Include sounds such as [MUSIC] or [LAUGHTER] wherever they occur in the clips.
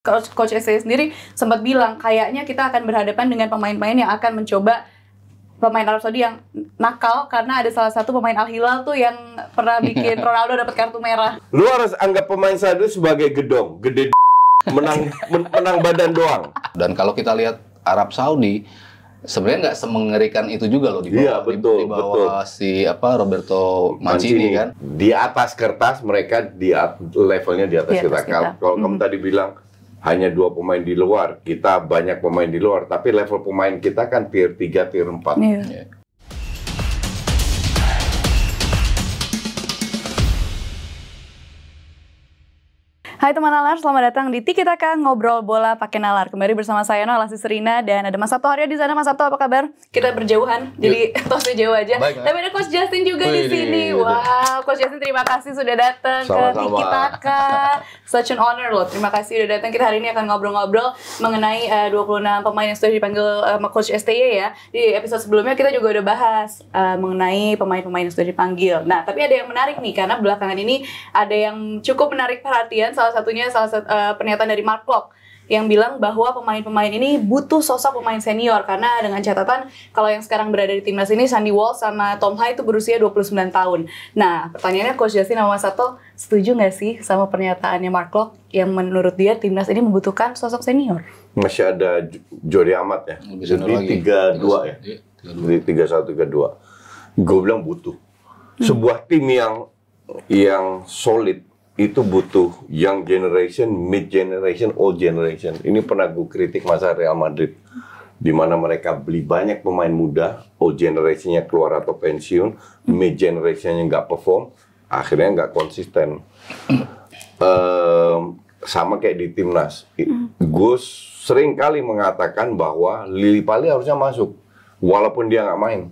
coach coach SC sendiri sempat bilang kayaknya kita akan berhadapan dengan pemain-pemain yang akan mencoba pemain Arab Saudi yang nakal karena ada salah satu pemain Al Hilal tuh yang pernah bikin [LAUGHS] Ronaldo dapat kartu merah. Lu harus anggap pemain Saudi sebagai gedong, gede menang menang badan doang. Dan kalau kita lihat Arab Saudi sebenarnya nggak semengerikan itu juga loh di iya, bawah, ya, betul, di, di bawah betul. si apa Roberto Mancini, Mancini kan. Di atas kertas mereka di levelnya di atas, di atas kertas. Kalau hmm. kamu mm-hmm. tadi bilang hanya dua pemain di luar, kita banyak pemain di luar, tapi level pemain kita kan tier 3, tier 4. Yeah. Yeah. Hai teman Nalar, selamat datang di Tiki Taka Ngobrol Bola Pakai Nalar. Kembali bersama saya Nola Serina dan ada Mas Sabto Arya di sana. Mas Sabto apa kabar? Kita berjauhan, Yuk. Iya. jadi [LAUGHS] tosnya jauh aja. Baik, Tapi ada Coach Justin juga di sini. wow, Coach Justin terima kasih sudah datang ke Taka. Such an honor loh. Terima kasih sudah datang. Kita hari ini akan ngobrol-ngobrol mengenai eh, uh, 26 pemain yang sudah dipanggil eh, sama uh, Coach STY ya. Di episode sebelumnya kita juga udah bahas uh, mengenai pemain-pemain yang sudah dipanggil. Nah, tapi ada yang menarik nih karena belakangan ini ada yang cukup menarik perhatian salah salah satunya salah satu uh, eh, pernyataan dari Mark Klok yang bilang bahwa pemain-pemain ini butuh sosok pemain senior karena dengan catatan kalau yang sekarang berada di timnas ini Sandy Wall sama Tom Hai itu berusia 29 tahun. Nah, pertanyaannya Coach Justin sama Sato setuju nggak sih sama pernyataannya Mark Klok yang menurut dia timnas ini membutuhkan sosok senior? Masih ada Jody Amat ya. Jadi tiga dua ya. Jadi iya, tiga satu tiga dua. Gue bilang butuh sebuah tim yang yang solid itu butuh young generation, mid generation, old generation. Ini pernah gue kritik masa Real Madrid, di mana mereka beli banyak pemain muda, old generationnya keluar atau pensiun, mid generationnya nggak perform, akhirnya nggak konsisten. Um, sama kayak di timnas, gue sering kali mengatakan bahwa Lili Pali harusnya masuk, walaupun dia nggak main,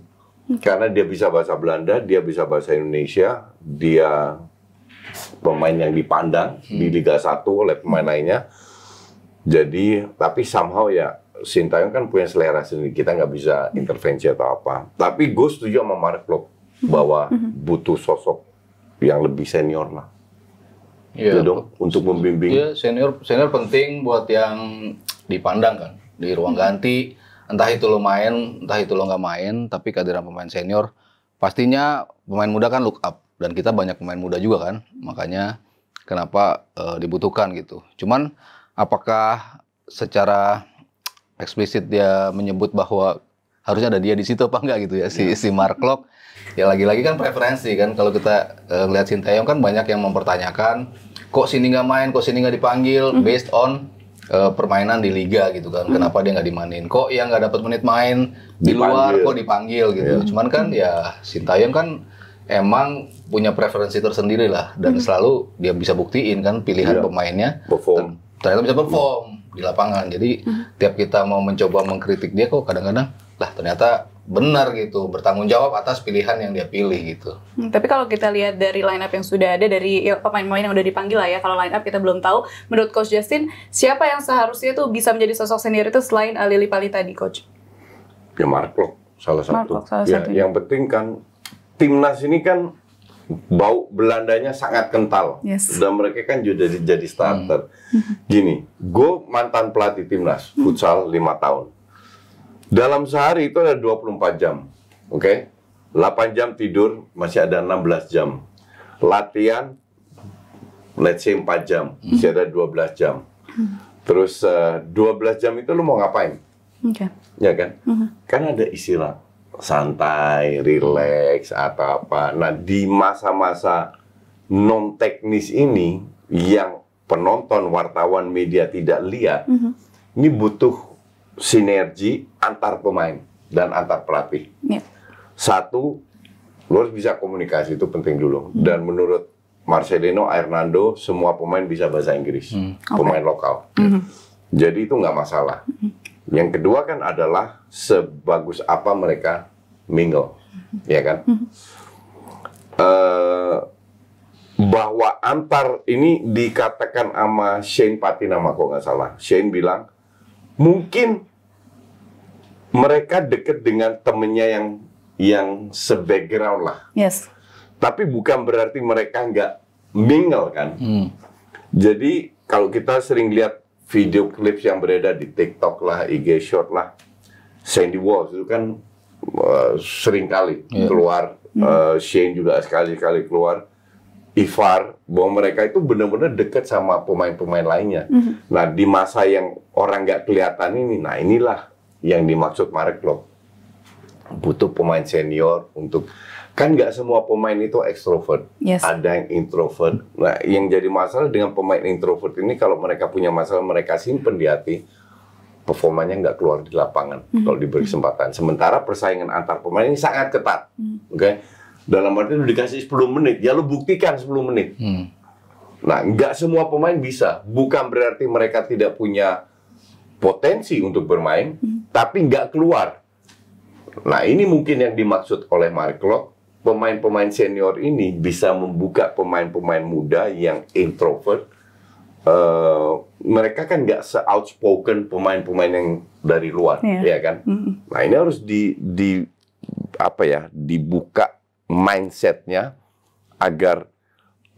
hmm. karena dia bisa bahasa Belanda, dia bisa bahasa Indonesia, dia pemain yang dipandang hmm. di Liga 1 oleh pemain hmm. lainnya. Jadi tapi somehow ya Sintayong kan punya selera sendiri, kita nggak bisa hmm. intervensi atau apa. Tapi gue setuju sama Mark Klopp hmm. bahwa butuh sosok yang lebih senior lah. Iya ya dong, untuk membimbing. Iya senior senior penting buat yang dipandang kan di ruang ganti. Entah itu lo main, entah itu lo nggak main, tapi kehadiran pemain senior pastinya pemain muda kan look up dan kita banyak pemain muda juga kan makanya kenapa e, dibutuhkan gitu cuman apakah secara eksplisit dia menyebut bahwa harusnya ada dia di situ apa enggak gitu ya si iya. si Mark Locke ya lagi-lagi kan preferensi kan kalau kita e, eh, lihat Sintayong kan banyak yang mempertanyakan kok sini nggak main kok sini nggak dipanggil hmm. based on e, permainan di liga gitu kan. Hmm. Kenapa dia nggak dimainin? Kok yang nggak dapat menit main di dipanggil. luar kok dipanggil gitu. yeah. Cuman kan hmm. ya Sintayong kan emang punya preferensi tersendiri lah dan hmm. selalu dia bisa buktiin kan pilihan yeah. pemainnya perform. ternyata bisa perform di lapangan. Jadi hmm. tiap kita mau mencoba mengkritik dia kok kadang-kadang lah ternyata benar gitu bertanggung jawab atas pilihan yang dia pilih gitu. Hmm, tapi kalau kita lihat dari line up yang sudah ada dari ya, pemain-pemain yang udah dipanggil lah ya kalau line up kita belum tahu menurut coach Justin siapa yang seharusnya tuh bisa menjadi sosok senior itu selain Lili Pali tadi coach? Ya Mark Lok salah satu. Mark salah ya, satu. Yang penting kan timnas ini kan bau Belandanya sangat kental yes. dan mereka kan juga jadi, jadi starter. Hmm. Gini, gue mantan pelatih timnas futsal lima tahun. Dalam sehari itu ada 24 jam, oke? Okay? 8 jam tidur, masih ada 16 jam. Latihan, let's say 4 jam, masih ada 12 jam. Terus uh, eh, 12 jam itu lu mau ngapain? Okay. Ya kan? Uh Kan ada istirahat santai, relax atau apa. Nah, di masa-masa non teknis ini yang penonton, wartawan, media tidak lihat, mm -hmm. ini butuh sinergi antar pemain dan antar pelatih. Yeah. Satu, lo harus bisa komunikasi itu penting dulu. Mm. Dan menurut Marcelino, Hernando, semua pemain bisa bahasa Inggris, mm. pemain okay. lokal. Mm -hmm. Jadi itu nggak masalah. Mm -hmm. Yang kedua kan adalah sebagus apa mereka mingle, ya kan? Uh, bahwa antar ini dikatakan sama Shane Pati nama kok nggak salah. Shane bilang mungkin mereka dekat dengan temennya yang yang sebackground lah. Yes. Tapi bukan berarti mereka nggak mingle kan. Hmm. Jadi kalau kita sering lihat video klip yang beredar di TikTok lah, IG short lah, Sandy Walsh itu kan uh, sering kali yeah. keluar, uh, Shane juga sekali-kali keluar, Ivar bahwa mereka itu benar-benar dekat sama pemain-pemain lainnya. Mm -hmm. Nah di masa yang orang nggak kelihatan ini, nah inilah yang dimaksud Marek Klopp butuh pemain senior untuk kan nggak semua pemain itu ekstrovert, yes. ada yang introvert. Nah, yang jadi masalah dengan pemain introvert ini kalau mereka punya masalah mereka simpen di hati, performanya nggak keluar di lapangan mm -hmm. kalau diberi kesempatan. Sementara persaingan antar pemain ini sangat ketat, mm -hmm. oke? Okay? Dalam arti lu dikasih 10 menit, ya lu buktikan 10 menit. Mm. Nah, nggak semua pemain bisa. Bukan berarti mereka tidak punya potensi untuk bermain, mm. tapi nggak keluar. Nah, ini mungkin yang dimaksud oleh Mark Locke pemain-pemain senior ini bisa membuka pemain-pemain muda yang introvert. Uh, mereka kan nggak se-outspoken pemain-pemain yang dari luar, yeah. ya kan? Mm. Nah ini harus di, di apa ya dibuka mindsetnya agar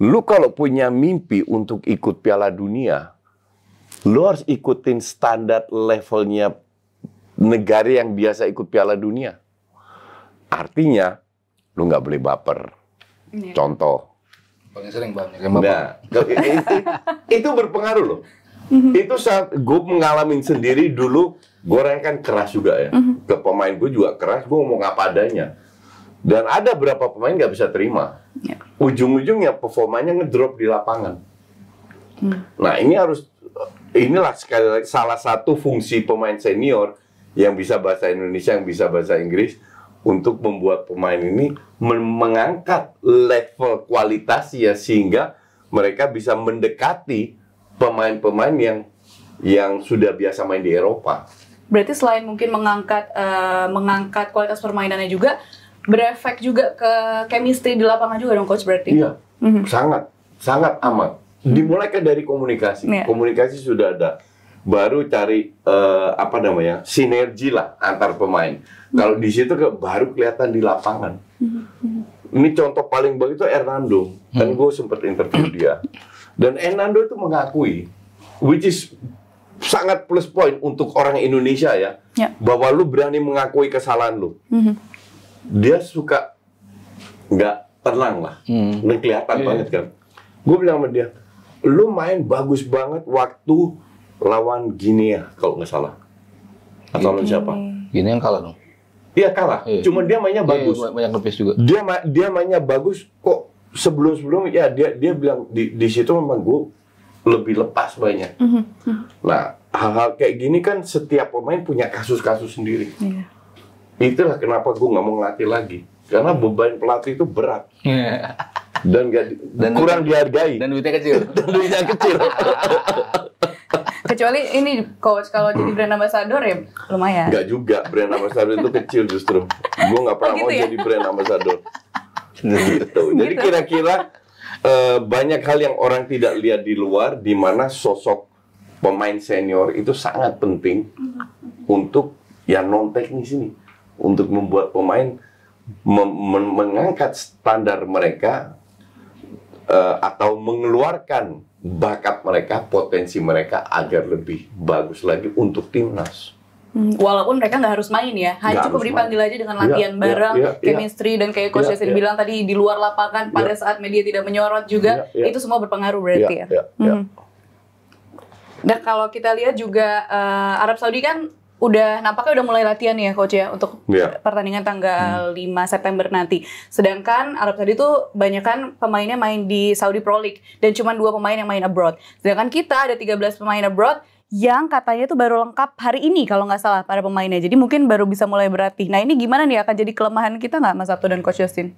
lu kalau punya mimpi untuk ikut Piala Dunia, lu harus ikutin standar levelnya negara yang biasa ikut Piala Dunia. Artinya lu nggak boleh baper. Yeah. Contoh. Paling sering banget. Nah, itu, berpengaruh loh. Mhm. Itu saat gue mengalami sendiri dulu, gue kan keras juga ya. Mhm. Ke pemain gue juga keras, gue ngomong apa adanya. Dan ada berapa pemain gak bisa terima. Yeah. Ujung-ujungnya performanya ngedrop di lapangan. Mm. Nah ini harus, inilah sekali lagi salah satu fungsi pemain senior yang bisa bahasa Indonesia, yang bisa bahasa Inggris, untuk membuat pemain ini mengangkat level kualitas ya sehingga mereka bisa mendekati pemain-pemain yang yang sudah biasa main di Eropa. Berarti selain mungkin mengangkat uh, mengangkat kualitas permainannya juga berefek juga ke chemistry di lapangan juga dong coach berarti. Iya. Mm -hmm. Sangat sangat amat. Mhm. Dimulai kan dari komunikasi. Yeah. Komunikasi sudah ada baru cari uh, apa namanya sinergi lah antar pemain. Hmm. Kalau di situ ke, baru kelihatan di lapangan. Hmm. Ini contoh paling bagus itu Hernando. Hmm. Dan gue sempat interview dia. Dan Hernando itu mengakui, which is sangat plus point untuk orang Indonesia ya, ya. bahwa lu berani mengakui kesalahan lu. -hmm. Dia suka nggak tenang lah, mm. kelihatan yeah. banget kan. Gue bilang sama dia, lu main bagus banget waktu lawan Guinea kalau nggak salah. Atau lawan siapa? Guinea yang kalah dong. Iya kalah. Iya. Cuman dia mainnya iya, bagus. Iya, banyak lebih juga. Dia ma dia mainnya bagus kok sebelum sebelum ya dia dia bilang di di situ memang gue lebih lepas banyak Mm -hmm. Nah hal-hal kayak gini kan setiap pemain punya kasus-kasus sendiri. Yeah. Itulah kenapa gue nggak mau ngelatih lagi karena beban pelatih itu berat. Yeah. Dan, gak, dan kurang duit, dihargai. Dan duitnya kecil. [LAUGHS] dan duitnya kecil. [LAUGHS] kecuali ini coach kalau jadi brand ambassador ya lumayan. Enggak juga, brand ambassador itu kecil justru. Gue nggak pernah oh, gitu mau ya? jadi brand ambassador. gitu. [LAUGHS] Jadi gitu. kira-kira uh, banyak hal yang orang tidak lihat di luar, di mana sosok pemain senior itu sangat penting untuk ya non teknis ini, untuk membuat pemain mengangkat standar mereka uh, atau mengeluarkan bakat mereka, potensi mereka agar lebih bagus lagi untuk timnas. Hmm, walaupun mereka nggak harus main ya, hanya cukup dipanggil main. aja dengan iya, latihan ya, bareng, ya, ya, chemistry dan kayak coach Yasin iya. bilang tadi di luar lapangan iya. pada saat media tidak menyorot juga itu semua berpengaruh berarti ya. ya, hmm. Nah kalau kita lihat juga uh, Arab Saudi kan udah nampaknya udah mulai latihan ya coach ya untuk yeah. pertandingan tanggal hmm. 5 September nanti. Sedangkan Arab Saudi tuh banyak kan pemainnya main di Saudi Pro League dan cuma dua pemain yang main abroad. Sedangkan kita ada 13 pemain abroad yang katanya tuh baru lengkap hari ini kalau nggak salah para pemainnya. Jadi mungkin baru bisa mulai berlatih. Nah ini gimana nih akan jadi kelemahan kita nggak Mas Sabto dan Coach Justin?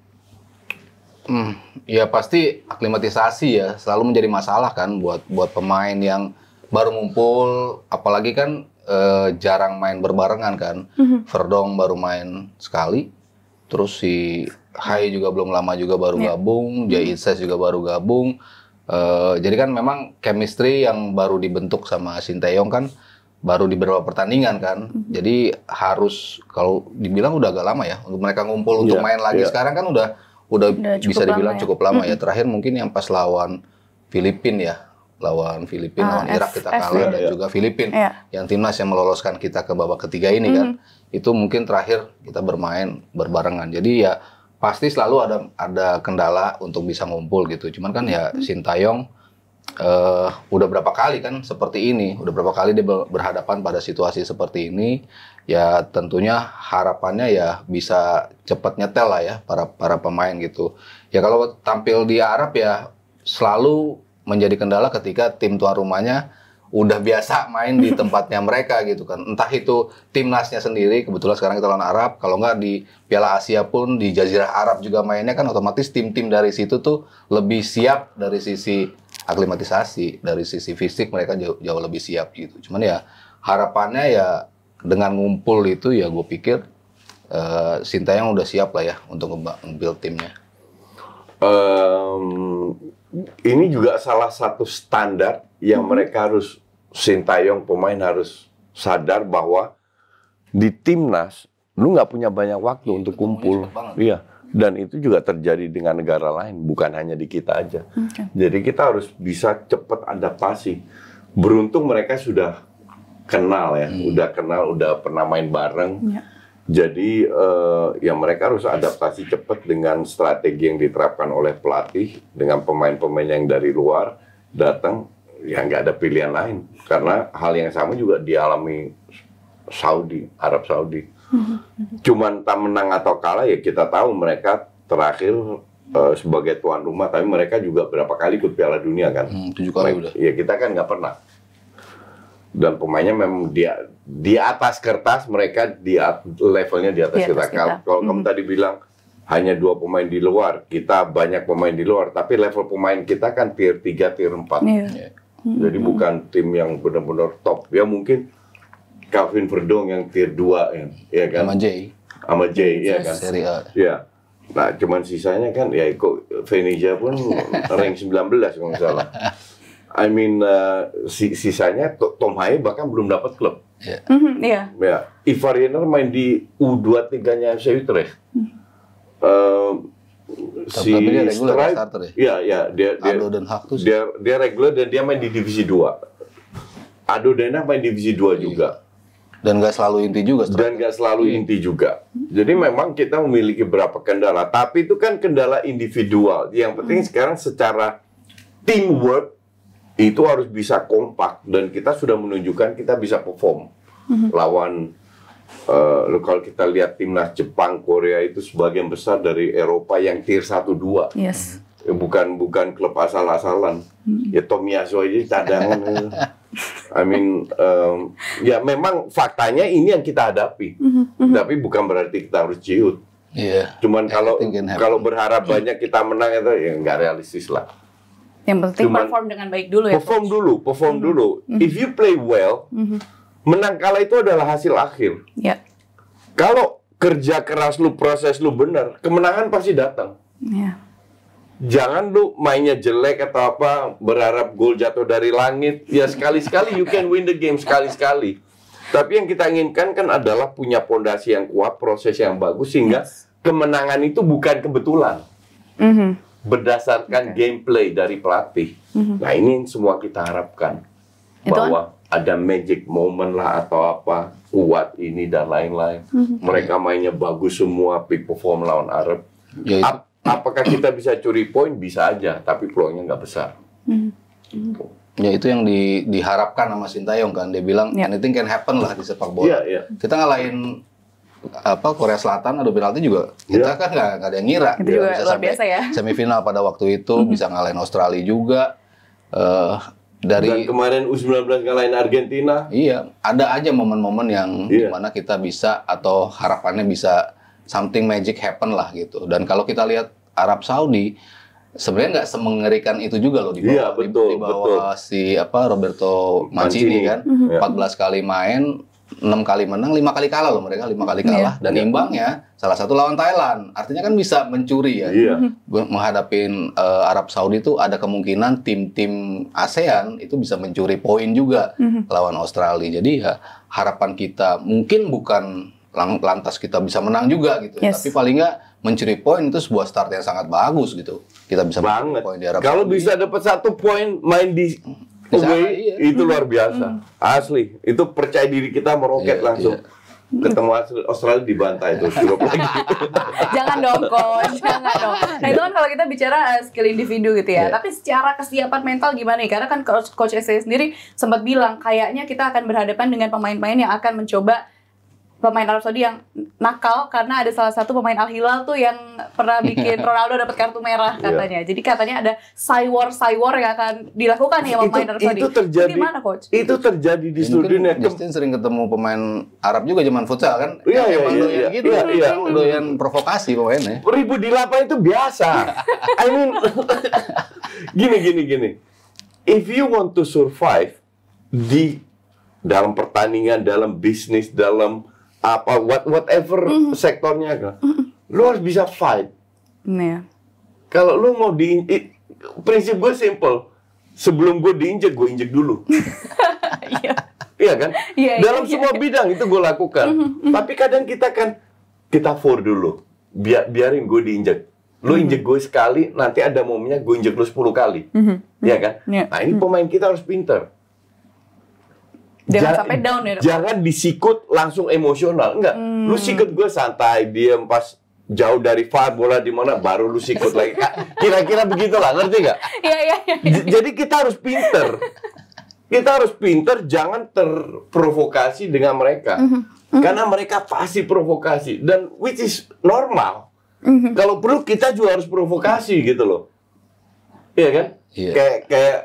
Hmm, ya pasti aklimatisasi ya selalu menjadi masalah kan buat buat pemain yang baru ngumpul apalagi kan uh, jarang main berbarengan kan. Mm-hmm. Verdong baru main sekali, terus si Hai juga belum lama juga baru yeah. gabung, mhm. Jai Ises juga baru gabung. Uh, jadi kan memang chemistry yang baru dibentuk sama Sinteyong kan baru di beberapa pertandingan kan. Mm-hmm. Jadi harus kalau dibilang udah agak lama ya untuk mereka ngumpul untuk iya, main lagi yeah. sekarang kan udah udah, udah bisa dibilang lama ya. cukup lama mm-hmm. ya. Mhm. Terakhir mungkin yang pas lawan Filipin ya lawan Filipina, ah, lawan Irak kita kalah dan iya. juga Filipina iya. yang timnas yang meloloskan kita ke babak ketiga ini kan mhm. itu mungkin terakhir kita bermain berbarengan jadi ya pasti selalu ada ada kendala untuk bisa ngumpul gitu cuman kan ya mhm. Sintayong uh, udah berapa kali kan seperti ini udah berapa kali dia berhadapan pada situasi seperti ini ya tentunya harapannya ya bisa cepat nyetel lah ya para para pemain gitu ya kalau tampil di Arab ya selalu menjadi kendala ketika tim tuan rumahnya udah biasa main di [LAUGHS] tempatnya mereka gitu kan. Entah itu timnasnya sendiri, kebetulan sekarang kita lawan Arab, kalau nggak di Piala Asia pun di Jazirah Arab juga mainnya kan otomatis tim-tim dari situ tuh lebih siap dari sisi aklimatisasi, dari sisi fisik mereka jauh, jauh lebih siap gitu. Cuman ya harapannya ya dengan ngumpul itu ya gue pikir uh, Sintayong udah siap lah ya untuk nge-build timnya. Um, ini juga salah satu standar yang hmm. mereka harus sintayong pemain harus sadar bahwa di timnas lu nggak punya banyak waktu ya, untuk kumpul iya dan itu juga terjadi dengan negara lain bukan hanya di kita aja okay. jadi kita harus bisa cepat adaptasi beruntung mereka sudah kenal ya hmm. udah kenal udah pernah main bareng yeah jadi uh, ya mereka harus adaptasi cepat dengan strategi yang diterapkan oleh pelatih dengan pemain-pemain yang dari luar datang ya nggak ada pilihan lain karena hal yang sama juga dialami Saudi Arab Saudi. [LAUGHS] Cuman tak menang atau kalah ya kita tahu mereka terakhir uh, sebagai tuan rumah tapi mereka juga berapa kali ikut Piala Dunia kan? Hmm, tujuh kali udah. Ya kita kan nggak pernah dan pemainnya memang dia di atas kertas mereka di levelnya di atas, di atas kita. kita. Kalau mm -hmm. kamu tadi bilang hanya dua pemain di luar, kita banyak pemain di luar, tapi level pemain kita kan tier 3, tier 4. Yeah. Yeah. Mm -hmm. Jadi hmm. bukan tim yang benar-benar top. Ya mungkin Calvin Verdong yang tier 2 ya, ya kan. Sama Jay. Sama Jay ya kan. Seri A. Ya. Nah, cuman sisanya kan ya ikut Venezia pun [LAUGHS] rank 19 kalau nggak salah. I mean uh, si, sisanya Tom Haye bahkan belum dapat klub. Iya. Mm-hmm, iya. Mm main di U23-nya FC Utrecht. Mm. Uh, si Tapi dia regular Stripe, starter ya? Iya, iya. Dia, dia, Ado dan Hak tuh sih. Dia, dia regular dan dia main di divisi 2. Ado dan Haag main divisi 2 iya. juga. Dan gak selalu inti juga. Strike. Dan gak selalu hmm. inti juga. Jadi memang kita memiliki beberapa kendala. Tapi itu kan kendala individual. Yang penting hmm. sekarang secara teamwork itu harus bisa kompak dan kita sudah menunjukkan kita bisa perform mm-hmm. lawan uh, kalau kita lihat timnas Jepang Korea itu sebagian besar dari Eropa yang tier 1 dua Yes. Ya, bukan bukan klub asal-asalan. Mm-hmm. Ya Tomiyasu aja cadangan. [LAUGHS] I mean, um, ya memang faktanya ini yang kita hadapi, mhm, mhm. tapi bukan berarti kita harus ciut. Yeah. Cuman kalau kalau berharap banyak kita menang itu ya, ya nggak realistis lah. Yang penting Cuman, perform dengan baik dulu ya. Perform coach. dulu, perform mm-hmm. dulu. Hmm. If you play well, mm-hmm. menang kalah itu adalah hasil akhir. Yeah. Kalau kerja keras lu, proses lu benar, kemenangan pasti datang. Yeah. Jangan lu mainnya jelek atau apa, berharap gol jatuh dari langit. Ya sekali-sekali you can win the game sekali-sekali. Tapi yang kita inginkan kan adalah punya pondasi yang kuat, proses yang bagus sehingga yes. kemenangan itu bukan kebetulan. Mm-hmm berdasarkan okay. gameplay dari pelatih. Mm-hmm. Nah ini semua kita harapkan bahwa ada magic moment lah atau apa kuat ini dan lain-lain. Mm-hmm. Mereka mainnya bagus semua, peak perform lawan Arab. Yaitu. Ap- apakah kita bisa curi poin? Bisa aja, tapi peluangnya nggak besar. Mm-hmm. Mm-hmm. Ya itu yang di, diharapkan sama Sintayong kan. Dia bilang yeah. anything can happen lah di sepak bola. Yeah, yeah. Kita ngalahin apa Korea Selatan adu penalti juga kita yeah. kan nggak ada yang ngira itu iya, juga bisa luar biasa ya [LAUGHS] semifinal pada waktu itu hmm. bisa ngalahin Australia juga uh, dari Dan kemarin U19 ngalahin Argentina iya ada aja momen-momen yang yeah. dimana kita bisa atau harapannya bisa something magic happen lah gitu dan kalau kita lihat Arab Saudi sebenarnya nggak semengerikan itu juga loh di iya, bawah, ya, betul, di, di bawah betul. si apa Roberto Mancini, Mancini. kan, mhm. Ya. 14 kali main enam kali menang, lima kali kalah loh mereka, lima kali kalah yeah. dan iya. imbangnya salah satu lawan Thailand. Artinya kan bisa mencuri ya. Yeah. Menghadapi uh, eh, Arab Saudi itu ada kemungkinan tim-tim ASEAN itu bisa mencuri poin juga mm-hmm. lawan Australia. Jadi ya harapan kita mungkin bukan lantas kita bisa menang juga gitu, yes. tapi paling nggak mencuri poin itu sebuah start yang sangat bagus gitu. Kita bisa banget poin di Arab Kalau bisa dapat satu poin main di sana, iya. itu luar biasa. Hmm. Asli, itu percaya diri kita meroket yeah, langsung. Yeah ketemu Australia dibantai itu lagi. [LAUGHS] jangan dong coach, jangan dong. Nah itu kan kalau kita bicara eh, skill individu gitu ya. Yeah. Tapi secara kesiapan mental gimana nih? Karena kan coach coach saya sendiri sempat bilang kayaknya kita akan berhadapan dengan pemain-pemain yang akan mencoba pemain Arab Saudi yang nakal karena ada salah satu pemain Al Hilal tuh yang pernah bikin [LAUGHS] Ronaldo dapat kartu merah iya. katanya. Yeah. Jadi katanya ada cywar cywar yang akan dilakukan ya pemain Arab Saudi. Itu terjadi. Itu gimana coach? Itu terjadi di kan studio dunia. Justin sering ketemu pemain Arab juga zaman futsal kan. Iya iya iya. iya, iya. doyan iya, gitu, iya, kan? provokasi pemainnya. Ribu di lapangan itu biasa. I mean [LAUGHS] gini gini gini. If you want to survive di dalam pertandingan, dalam bisnis, dalam apa what whatever mm -hmm. sektornya kan. Mm -hmm. Lu harus bisa fight. Yeah. Kalau lu mau di it, prinsip gue simple. Sebelum gue diinjek, gue injek dulu. [LAUGHS] Iya. iya kan? Yeah, iya, Dalam yeah, semua yeah. bidang itu gue lakukan. Mm -hmm. Tapi kadang kita kan kita for dulu. Biar biarin gue diinjek. Lu mm injek gue sekali, nanti ada momennya gue injek lu 10 kali. Mm-hmm. Iya mm -hmm. kan? Yeah. Nah, ini pemain kita harus pinter Jangan jangan sampai down ya. Jangan disikut langsung emosional. Enggak. Hmm. Lu sikut gue santai, dia pas jauh dari far bola di mana baru lu sikut lagi. Kira-kira begitulah, ngerti nggak? Iya, iya, iya. Jadi kita harus pinter. Kita harus pinter jangan terprovokasi dengan mereka. Mm -hmm. Mm -hmm. Karena mereka pasti provokasi dan which is normal. Mm -hmm. Kalau perlu kita juga harus provokasi gitu loh. Iya kan? Yeah. Kayak kayak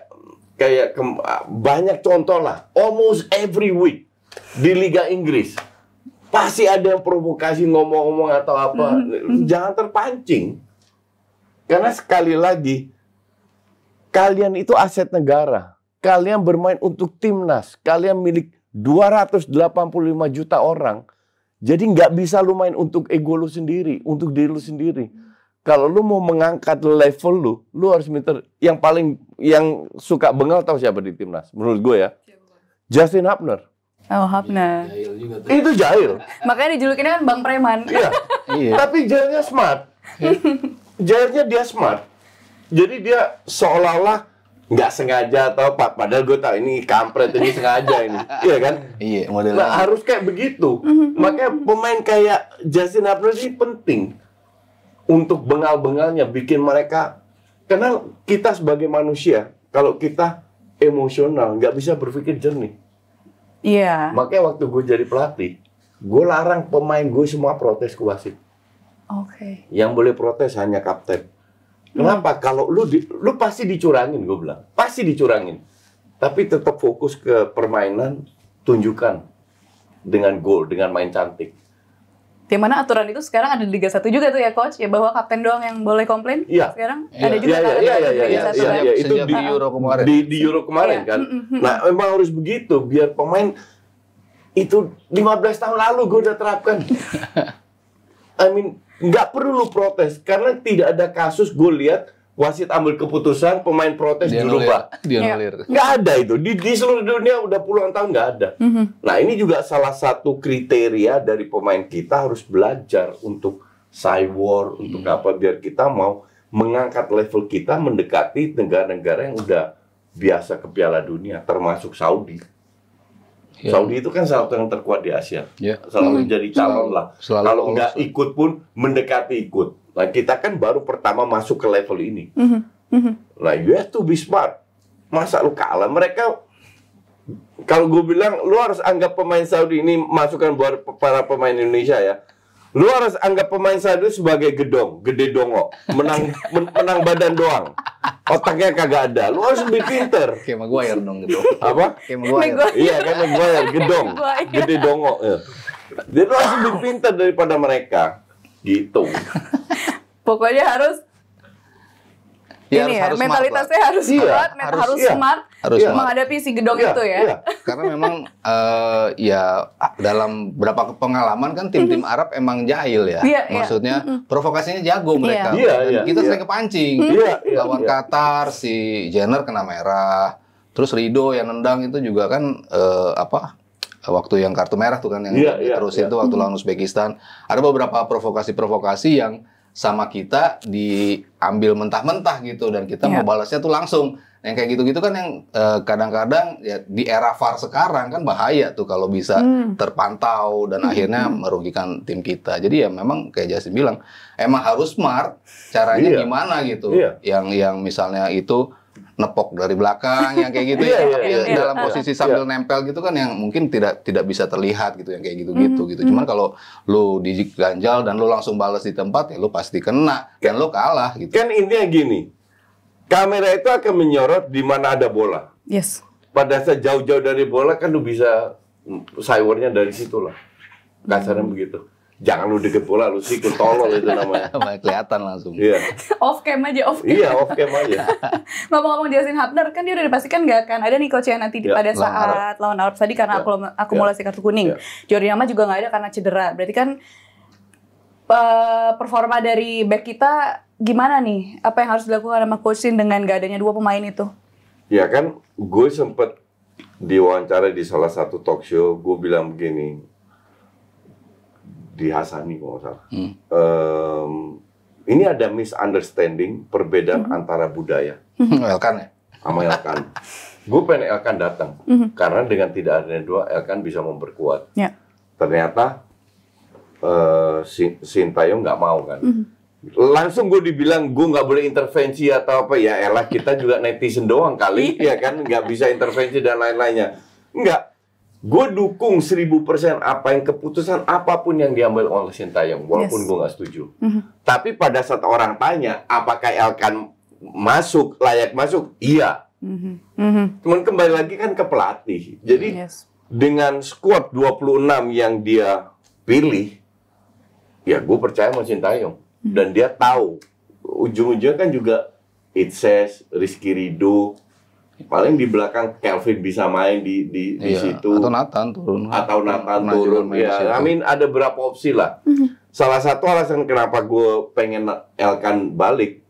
kayak ah, banyak contoh lah almost every week di Liga Inggris pasti ada yang provokasi ngomong-ngomong atau apa mm-hmm. jangan terpancing karena sekali lagi kalian itu aset negara kalian bermain untuk timnas kalian milik 285 juta orang jadi nggak bisa lumayan untuk ego lu sendiri untuk diri lu sendiri kalau lu mau mengangkat level lu, lu harus minta yang paling yang suka bengal tahu siapa di timnas? Menurut gue ya. Justin Hapner. Oh, Hapner. Iya, Itu jahil. Makanya dijulukinnya kan Bang Preman. Iya. [LAUGHS] iya. Tapi jahilnya smart. jahilnya dia smart. Jadi dia seolah-olah nggak sengaja atau pak padahal gue tahu ini kampret ini sengaja ini [LAUGHS] iya kan iya modelnya nah, harus kayak begitu mhm. makanya pemain kayak Justin Hapner sih penting untuk bengal-bengalnya bikin mereka karena kita sebagai manusia kalau kita emosional nggak bisa berpikir jernih. Iya. Yeah. Makanya waktu gue jadi pelatih, gue larang pemain gue semua protes ke wasit. Oke. Okay. Yang boleh protes hanya kapten. Kenapa? Hmm. Kalau lu di, lu pasti dicurangin, gue bilang, pasti dicurangin. Tapi tetap fokus ke permainan, tunjukkan dengan gol, dengan main cantik. Di mana aturan itu sekarang ada di Liga 1 juga tuh ya coach, ya bahwa kapten doang yang boleh komplain. ya. Sekarang ya. ada juga iya, kan? iya, iya, iya, ya, ya, ya, itu di Euro kemarin. Di, di Euro kemarin ya. kan. Mm, mm, mm, nah, memang harus begitu biar pemain itu 15 tahun lalu gue udah terapkan. [LAUGHS] I mean, nggak perlu lu protes karena tidak ada kasus gue lihat wasit ambil keputusan, pemain protes dia pak Dia ya. Nggak ada itu. Di, di seluruh dunia udah puluhan tahun nggak ada. Mm -hmm. Nah ini juga salah satu kriteria dari pemain kita harus belajar untuk cywar, mm. untuk hmm. apa biar kita mau mengangkat level kita mendekati negara-negara yang udah biasa ke Piala Dunia, termasuk Saudi. Ya. Saudi itu kan salah satu yang terkuat di Asia. ya. Selalu -hmm. jadi calon lah. Selalu Kalau nggak ikut pun mendekati ikut. Nah kita kan baru pertama masuk ke level ini. Mm -hmm. Nah you have to be smart. Masa lu kalah? Mereka kalau gue bilang lu harus anggap pemain Saudi ini masukan buat para pemain Indonesia ya. Lu harus anggap pemain Saudi sebagai gedong, gede dongok, menang [LAUGHS] men, menang badan doang. Otaknya kagak ada. Lu harus lebih pinter. Kayak Maguire dong gedong. Gitu. Apa? Kayak Maguire. Iya, kayak Maguire, [LAUGHS] gedong, gede dongok, Ya. Jadi lu harus lebih pinter daripada mereka. Gitu. [LAUGHS] pokoknya harus Ya, ini harus, ya, mentalitasnya smart, harus iya, harus, harus iya, smart harus iya, menghadapi si gedong iya, itu ya. Iya. [LAUGHS] Karena memang uh, ya dalam berapa pengalaman kan tim-tim Arab emang jahil ya. Iya, iya. Maksudnya iya. provokasinya jago iya. mereka. Iya, iya, kita iya. sering kepancing. Iya, iya, Lawan iya. Qatar si Jenner kena merah. Terus Rido yang nendang itu juga kan uh, apa? waktu yang kartu merah tuh kan yang iya, terus iya, itu iya. waktu lawan Uzbekistan ada beberapa provokasi-provokasi yang sama kita diambil mentah-mentah gitu dan kita yeah. mau balasnya tuh langsung. Yang kayak gitu-gitu kan yang eh, kadang-kadang uh, ya di era VAR sekarang kan bahaya tuh kalau bisa hmm. terpantau dan hmm. akhirnya hmm. merugikan tim kita. Jadi ya memang kayak Jasmine bilang emang harus smart caranya yeah. gimana gitu. Yeah. Yang yang misalnya itu nepok dari belakang yang kayak gitu iya, ya, iya, tapi yeah, yeah, dalam yeah, posisi sambil iya. nempel gitu kan yang mungkin tidak tidak bisa terlihat gitu yang kayak gitu-gitu mm -hmm. gitu. Cuman kalau lu diganjal dan lu langsung balas di tempat ya lu pasti kena kan lu kalah gitu. Kan intinya gini. Kamera itu akan menyorot di mana ada bola. Yes. Pada saat jauh-jauh dari bola kan lu bisa mm, sayurnya dari situlah dasarnya mm -hmm. begitu jangan lu deket bola lu sikut tolol itu namanya [LAUGHS] kelihatan langsung iya off cam aja off cam iya off cam aja [LAUGHS] ngomong-ngomong Justin Hubner kan dia udah dipastikan gak akan ada nih coachnya nanti ya, pada saat lawan Arab tadi karena ya. akumulasi ya. kartu kuning ya. Jordi Nama juga gak ada karena cedera berarti kan eh, performa dari back kita gimana nih apa yang harus dilakukan sama coachin dengan gak adanya dua pemain itu ya kan gue sempet diwawancara di salah satu talk show gue bilang begini di Hasani kalau salah. Hmm. Um, ini ada misunderstanding perbedaan hmm. antara budaya. Hmm. Elkan ya? Sama Elkan. Gue pengen Elkan datang hmm. karena dengan tidak adanya dua Elkan bisa memperkuat. Ya. Ternyata uh, Sintayong nggak mau kan. Hmm. Langsung gue dibilang gue nggak boleh intervensi atau apa ya elah kita juga netizen doang kali iya. ya kan nggak bisa intervensi dan lain-lainnya. Enggak, gue dukung seribu persen apa yang keputusan apapun yang diambil oleh Sintayong walaupun yes. gue nggak setuju. Mm -hmm. Tapi pada saat orang tanya apakah Elkan masuk layak masuk, iya. Mm -hmm. Cuman kembali lagi kan ke pelatih. Jadi yes. dengan skuad 26 yang dia pilih, ya gue percaya sama Sintayong mm -hmm. dan dia tahu ujung-ujungnya kan juga it says Rizky Ridho paling di belakang Kelvin bisa main di di iya, di situ atau Nathan turun atau Nathan turun ya I mean ada berapa opsi lah mhm. salah satu alasan kenapa gue pengen Elkan balik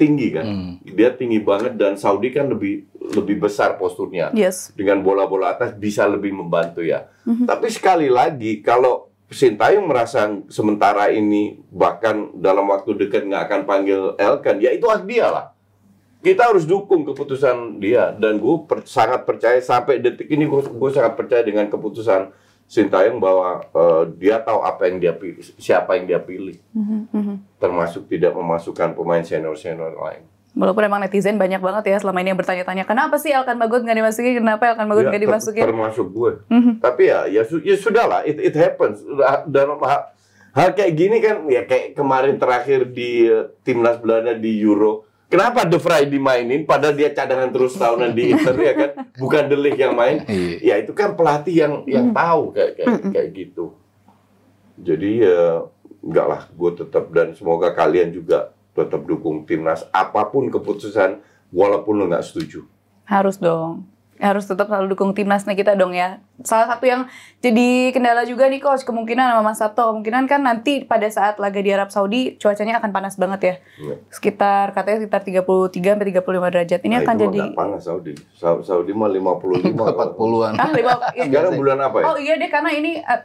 tinggi kan mm. dia tinggi banget dan Saudi kan lebih lebih besar posturnya yes. dengan bola-bola atas bisa lebih membantu ya mm -hmm. tapi sekali lagi kalau Sintayong merasa sementara ini bahkan dalam waktu dekat nggak akan panggil Elkan ya itu hak dia lah kita harus dukung keputusan dia dan gue per, sangat percaya sampai detik ini gue, gue sangat percaya dengan keputusan Sintayong bahwa uh, dia tahu apa yang dia pilih siapa yang dia pilih mm-hmm. mm-hmm. termasuk tidak memasukkan pemain senior senior lain walaupun emang netizen banyak banget ya selama ini yang bertanya-tanya kenapa sih Elkan Bagot nggak dimasukin kenapa Elkan Bagot ya, nggak ya, dimasukin termasuk gue mm-hmm. tapi ya ya, su- ya sudah lah it, it happens dalam hal, hal kayak gini kan ya kayak kemarin terakhir di uh, timnas Belanda di Euro Kenapa The Fry dimainin padahal dia cadangan terus tahunan di Inter ya kan? Bukan Delik yang main. Iya. Ya itu kan pelatih yang yang tahu kayak kayak, kayak gitu. Jadi ya enggak lah, gue tetap dan semoga kalian juga tetap dukung timnas apapun keputusan walaupun lo nggak setuju. Harus dong harus tetap selalu dukung timnasnya kita dong ya. Salah satu yang jadi kendala juga nih coach, kemungkinan sama Mas Sabto, kemungkinan kan nanti pada saat laga di Arab Saudi cuacanya akan panas banget ya. Iya. Sekitar katanya sekitar 33 sampai 35 derajat. Ini nah, akan jadi panas Saudi. Saudi mah 55 40-an. [LAUGHS] Ah, 50. Sekarang iya. bulan apa ya? Oh iya deh karena ini eh,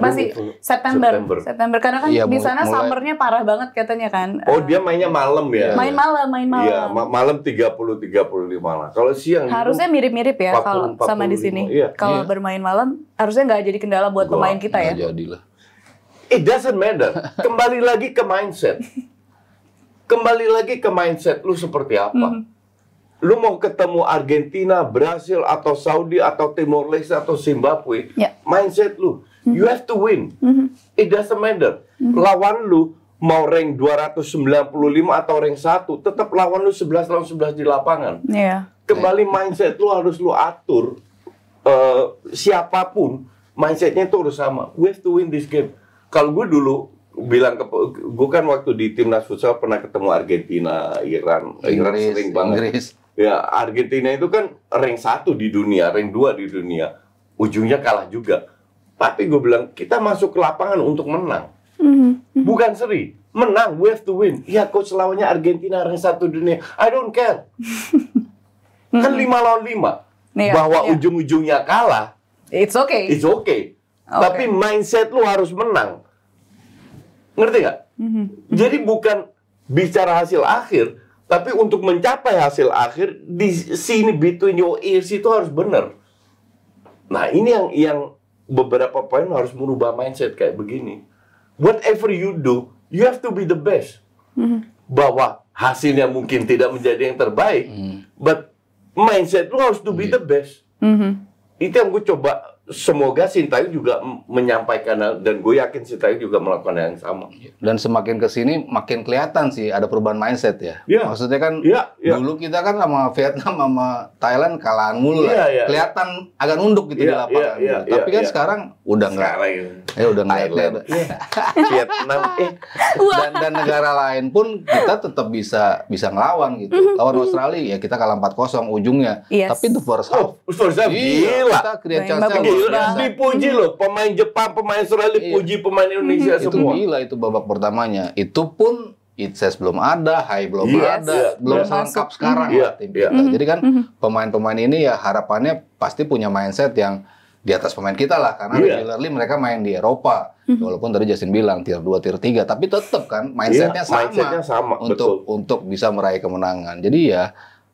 masih September. September. September karena kan iya, di sana summernya parah banget katanya kan. Oh, dia mainnya malam ya. Main iya. malam, main iya, malam. Iya, ma malam 30 35 lah. Kalau siang Harusnya mirip-mirip ya 40, kalau sama di sini. Iya. Kalau iya. bermain malam harusnya nggak jadi kendala buat Gua, pemain kita ya. jadilah. It doesn't matter. Kembali lagi ke mindset. Kembali lagi ke mindset lu seperti apa. Mm -hmm. Lu mau ketemu Argentina, Brasil atau Saudi atau Timor Leste atau Zimbabwe, yeah. mindset lu -hmm. You have to win. Mm -hmm. It doesn't matter. Mm -hmm. Lawan lu mau rank 295 atau rank 1, tetap lawan lu 11 lawan 11 di lapangan. Yeah. Kembali mindset lu harus lu atur uh, siapapun mindsetnya itu harus sama. We have to win this game. Kalau gue dulu bilang ke gue kan waktu di timnas futsal pernah ketemu Argentina, Iran, Iran sering banget. Inggris. Ya, Argentina itu kan rank satu di dunia, rank dua di dunia. Ujungnya kalah juga tapi gue bilang kita masuk ke lapangan untuk menang, mm-hmm. mm-hmm. bukan seri. Menang, we have to win. Ya coach lawannya Argentina orang satu dunia. I don't care. [LAUGHS] kan mm-hmm. lima lawan lima. Yeah, Bahwa yeah. ujung-ujungnya kalah. It's okay. It's okay. okay. Tapi mindset lu harus menang. Ngerti gak Mm-hmm. Jadi bukan bicara hasil akhir, tapi untuk mencapai hasil akhir di sini between your ears itu harus bener Nah, ini yang yang beberapa poin harus merubah mindset kayak begini. Whatever you do, you have to be the best. hmm Bahwa hasilnya mungkin tidak menjadi yang terbaik, hmm but mindset lu harus to be yeah. the best. hmm Itu yang gue coba semoga Sintayu juga menyampaikan dan gue yakin Sintayu juga melakukan yang sama. Iya. Dan semakin ke sini makin kelihatan sih ada perubahan mindset ya. ya. Maksudnya kan ya, ya. dulu kita kan sama Vietnam sama Thailand kalahan mulu Ya, lah. Iya, iya. Kelihatan agak nunduk gitu ya, di lapangan. Ya, ya, ya, Tapi ya, kan ya. sekarang udah enggak. Ya eh, udah enggak kelihatan. [LAUGHS] Vietnam eh dan, dan negara lain pun kita tetap bisa bisa ngelawan gitu. Mm-hmm. Lawan mm-hmm. Australia ya kita kalah 4-0 ujungnya. Yes. Tapi the first oh, half. Oh, first half gila. Kita create banget. Iya, dipuji hmm. loh, pemain Jepang, pemain Australia iya. dipuji iya. pemain hmm. Indonesia hmm. semua. Itu gila itu babak pertamanya. Itu pun it says belum ada, high belum yes. Iya, ada, belum lengkap sekarang mm. lah tim kita. Hmm. Jadi kan pemain-pemain ini ya harapannya pasti punya mindset yang di atas pemain kita lah karena yeah. regularly mereka main di Eropa. Walaupun tadi Justin bilang tier 2, tier 3, tapi tetap kan mindsetnya yeah, sama, mindsetnya sama untuk untuk bisa meraih kemenangan. Jadi ya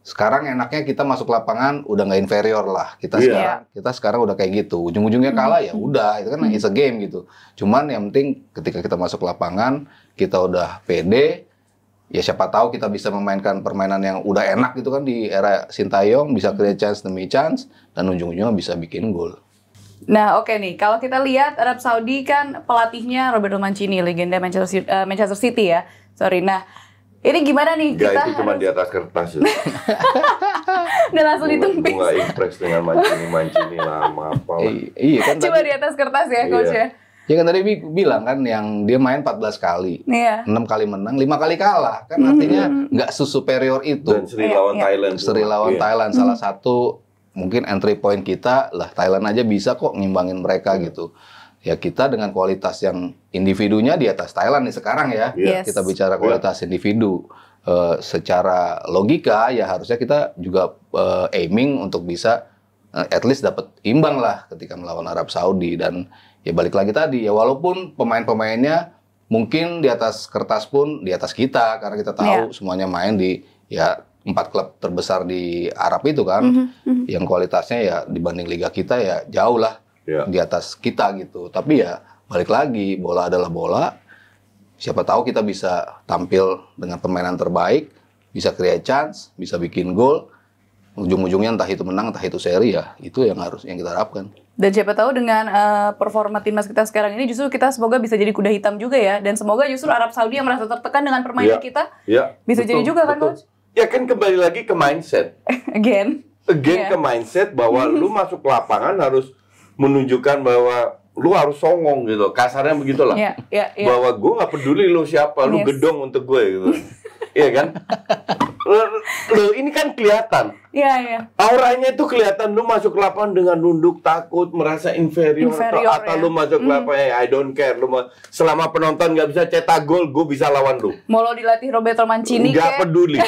sekarang enaknya kita masuk lapangan udah nggak inferior lah kita yeah. sekarang kita sekarang udah kayak gitu ujung-ujungnya hmm. kalah ya udah itu kan it's a game gitu cuman yang penting ketika kita masuk lapangan kita udah pede ya siapa tahu kita bisa memainkan permainan yang udah enak gitu kan di era sintayong bisa create chance demi chance dan ujung-ujungnya bisa bikin gol Nah, oke okay nih. Kalau kita lihat Arab Saudi kan pelatihnya Roberto Mancini, legenda Manchester eh, City ya. Sorry. Nah, ini gimana nih Gak kita? itu cuma di atas kertas ya. [LAUGHS] Udah langsung ditumpis. Bunga impres dengan mancing mancini lama apa lah. iya kan. Cuma di atas kertas ya coach iya. ya. Ya kan tadi bilang kan yang dia main 14 kali. Iya. 6 kali menang, 5 kali kalah. Kan mm -hmm. artinya nggak superior itu. Dan seri lawan iya, iya. Thailand. Seri lawan iya. Thailand salah hmm. satu mungkin entry point kita lah Thailand aja bisa kok ngimbangin mereka iya. gitu ya kita dengan kualitas yang individunya di atas Thailand nih sekarang ya. Iya. Yes. Kita bicara kualitas iya. individu. e, secara logika ya harusnya kita juga e, aiming untuk bisa eh, at least dapat imbang lah ketika melawan Arab Saudi dan ya balik lagi tadi ya walaupun pemain-pemainnya mungkin di atas kertas pun di atas kita karena kita tahu yeah. semuanya main di ya empat klub terbesar di Arab itu kan mm -hmm. yang kualitasnya ya dibanding liga kita ya jauh lah yeah. di atas kita gitu. Tapi ya balik lagi bola adalah bola. Siapa tahu kita bisa tampil dengan permainan terbaik, bisa create chance, bisa bikin gol. Ujung-ujungnya entah itu menang, entah itu seri ya. Itu yang harus yang kita harapkan. Dan siapa tahu dengan uh, performa timnas kita sekarang ini justru kita semoga bisa jadi kuda hitam juga ya. Dan semoga justru Arab Saudi yang merasa tertekan dengan permainan yeah. kita yeah. bisa betul, jadi juga kan, betul. kan coach. Ya kan kembali lagi ke mindset. [LAUGHS] Again. Again yeah. ke mindset bahwa [LAUGHS] lu masuk lapangan harus menunjukkan bahwa lu harus songong gitu kasarnya begitulah yeah, yeah, yeah. bahwa gue nggak peduli lu siapa lu yes. gedong untuk gue gitu iya kan lu, ini kan kelihatan yeah, yeah. auranya itu kelihatan lu masuk lapangan dengan nunduk takut merasa inferior, inferior atau, atau ya. lu masuk mm. lapangan eh, I don't care lu selama penonton nggak bisa cetak gol gue bisa lawan lu mau lo dilatih Roberto Mancini nggak peduli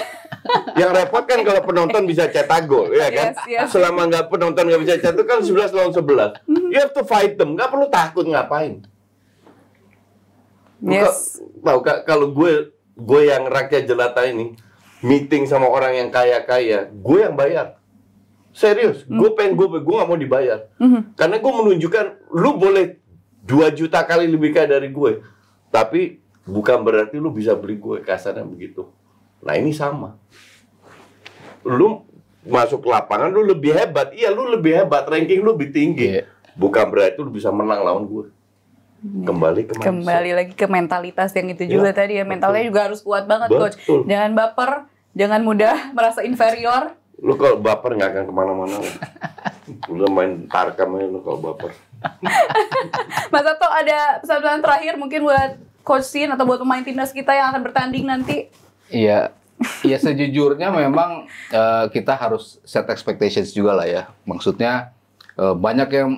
yang repot kan kalau penonton bisa cetak gol, ya kan? Yes, yes. Selama nggak penonton nggak bisa cetak kan sebelas lawan sebelas mm-hmm. You have to fight them, nggak perlu takut ngapain. Yes. Tahu kalau gue gue yang rakyat jelata ini meeting sama orang yang kaya-kaya, gue yang bayar. Serius, mm. gue pengen gue gue gak mau dibayar. Mm-hmm. Karena gue menunjukkan lu boleh 2 juta kali lebih kaya dari gue. Tapi bukan berarti lu bisa beli gue kasarnya begitu. Nah ini sama. Lu masuk lapangan lu lebih hebat. Iya lu lebih hebat, ranking lu lebih tinggi. Yeah. Bukan berarti lu bisa menang lawan gue. Iya. Kembali ke Kembali lagi ke mentalitas yang itu juga ya, tadi ya. Mentalnya betul. juga harus kuat banget betul. coach. Jangan baper, jangan mudah [LAUGHS] merasa inferior. Lu kalau baper nggak akan kemana-mana. [LAUGHS] lu main tarkam aja lu kalau baper. [LAUGHS] Mas atau ada pesan-pesan terakhir mungkin buat coach Sin atau buat pemain timnas kita yang akan bertanding nanti? Iya. ya sejujurnya memang uh, kita harus set expectations juga lah ya. Maksudnya uh, banyak yang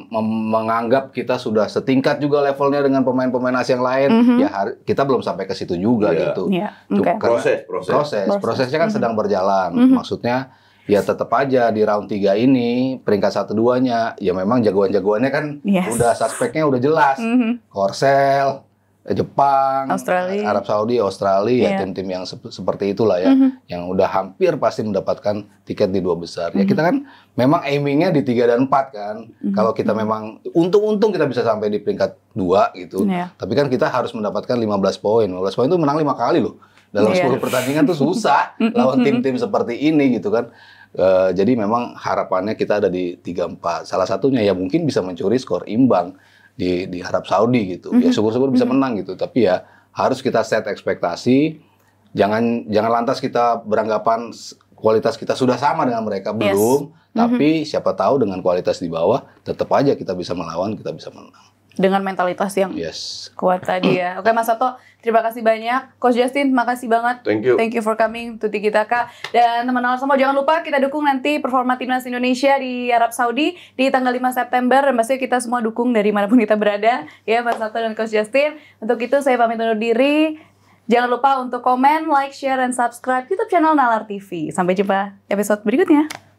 menganggap kita sudah setingkat juga levelnya dengan pemain-pemain asing yang lain. Mm -hmm. Ya kita belum sampai ke situ juga yeah. gitu. Yeah. Okay. Proses, proses, proses. Prosesnya kan mm -hmm. sedang berjalan. Mm -hmm. Maksudnya ya tetap aja di round 3 ini peringkat satu duanya ya memang jagoan-jagoannya kan yes. udah suspeknya udah jelas. Mm -hmm. Korsel, Eh, Jepang, Australia. Arab Saudi, Australia, yeah. Iya. tim-tim yang se seperti itulah ya, mm-hmm. yang udah hampir pasti mendapatkan tiket di dua besar. Mm-hmm. Ya kita mm-hmm. kan memang aimingnya di tiga dan empat kan. Mm-hmm. Kalau kita memang untung-untung kita bisa sampai di peringkat dua gitu, yeah. tapi kan kita harus mendapatkan 15 poin. 15 poin itu menang lima kali loh dalam yeah. Iya. pertandingan tuh susah [LAUGHS] mm-hmm. lawan tim-tim seperti ini gitu kan. Uh, jadi memang harapannya kita ada di tiga empat. Salah satunya ya mungkin bisa mencuri skor imbang di di Arab Saudi gitu. Ya mhm. syukur-syukur bisa mhm. menang gitu. Tapi ya harus kita set ekspektasi. Jangan jangan lantas kita beranggapan kualitas kita sudah sama dengan mereka belum. Yes. Tapi mm -hmm. siapa tahu dengan kualitas di bawah tetap aja kita bisa melawan, kita bisa menang dengan mentalitas yang yes. kuat tadi ya. Oke Mas Sato, terima kasih banyak. Coach Justin, makasih banget. Thank you. Thank you for coming to kita Kak. Dan teman-teman semua jangan lupa kita dukung nanti performa timnas Indonesia di Arab Saudi di tanggal 5 September. Dan pasti kita semua dukung dari mana pun kita berada. Ya Mas Sato dan Coach Justin. Untuk itu saya pamit undur diri. Jangan lupa untuk komen, like, share, dan subscribe YouTube channel Nalar TV. Sampai jumpa episode berikutnya.